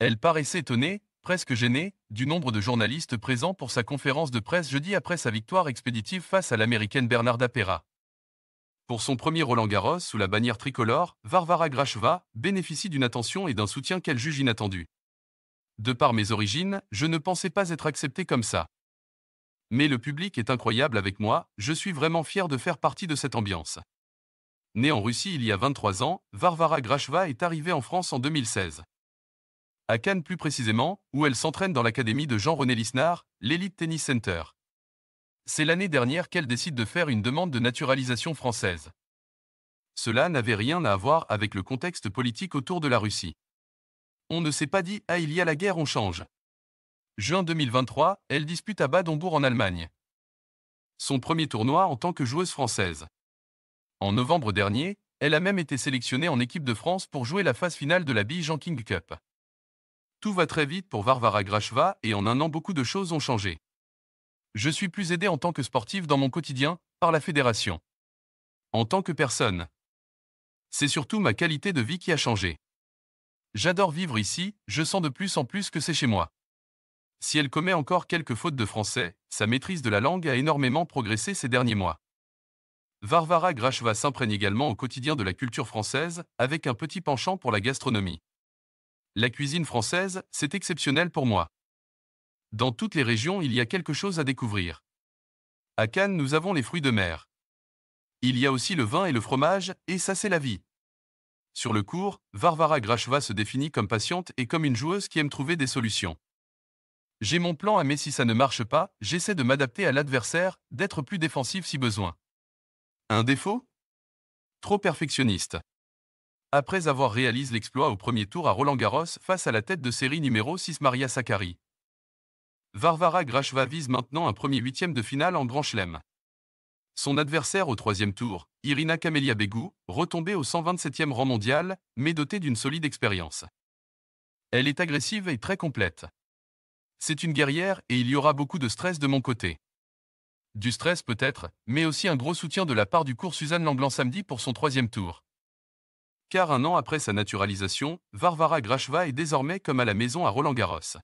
Elle paraissait étonnée, presque gênée, du nombre de journalistes présents pour sa conférence de presse jeudi après sa victoire expéditive face à l'américaine Bernarda Pera. Pour son premier Roland Garros sous la bannière tricolore, Varvara Gracheva bénéficie d'une attention et d'un soutien qu'elle juge inattendu. De par mes origines, je ne pensais pas être acceptée comme ça. Mais le public est incroyable avec moi, je suis vraiment fier de faire partie de cette ambiance. Née en Russie il y a 23 ans, Varvara Gracheva est arrivée en France en 2016 à Cannes plus précisément, où elle s'entraîne dans l'académie de Jean-René Lisnard, l'élite Tennis Center. C'est l'année dernière qu'elle décide de faire une demande de naturalisation française. Cela n'avait rien à voir avec le contexte politique autour de la Russie. On ne s'est pas dit Ah, il y a la guerre, on change. Juin 2023, elle dispute à Bad en Allemagne. Son premier tournoi en tant que joueuse française. En novembre dernier, elle a même été sélectionnée en équipe de France pour jouer la phase finale de la Bijan Jean King Cup. Tout va très vite pour Varvara Grashva et en un an beaucoup de choses ont changé. Je suis plus aidé en tant que sportive dans mon quotidien, par la fédération. En tant que personne. C'est surtout ma qualité de vie qui a changé. J'adore vivre ici, je sens de plus en plus que c'est chez moi. Si elle commet encore quelques fautes de français, sa maîtrise de la langue a énormément progressé ces derniers mois. Varvara Gracheva s'imprègne également au quotidien de la culture française, avec un petit penchant pour la gastronomie. La cuisine française, c'est exceptionnel pour moi. Dans toutes les régions, il y a quelque chose à découvrir. À Cannes, nous avons les fruits de mer. Il y a aussi le vin et le fromage, et ça c'est la vie. Sur le cours, Varvara Gracheva se définit comme patiente et comme une joueuse qui aime trouver des solutions. J'ai mon plan, mais si ça ne marche pas, j'essaie de m'adapter à l'adversaire, d'être plus défensif si besoin. Un défaut Trop perfectionniste après avoir réalisé l'exploit au premier tour à Roland-Garros face à la tête de série numéro 6 Maria Sakkari. Varvara Gracheva vise maintenant un premier huitième de finale en Grand Chelem. Son adversaire au troisième tour, Irina Camelia Begou, retombée au 127e rang mondial, mais dotée d'une solide expérience. Elle est agressive et très complète. C'est une guerrière et il y aura beaucoup de stress de mon côté. Du stress peut-être, mais aussi un gros soutien de la part du cours Suzanne Langland samedi pour son troisième tour car un an après sa naturalisation, Varvara Grashva est désormais comme à la maison à Roland-Garros.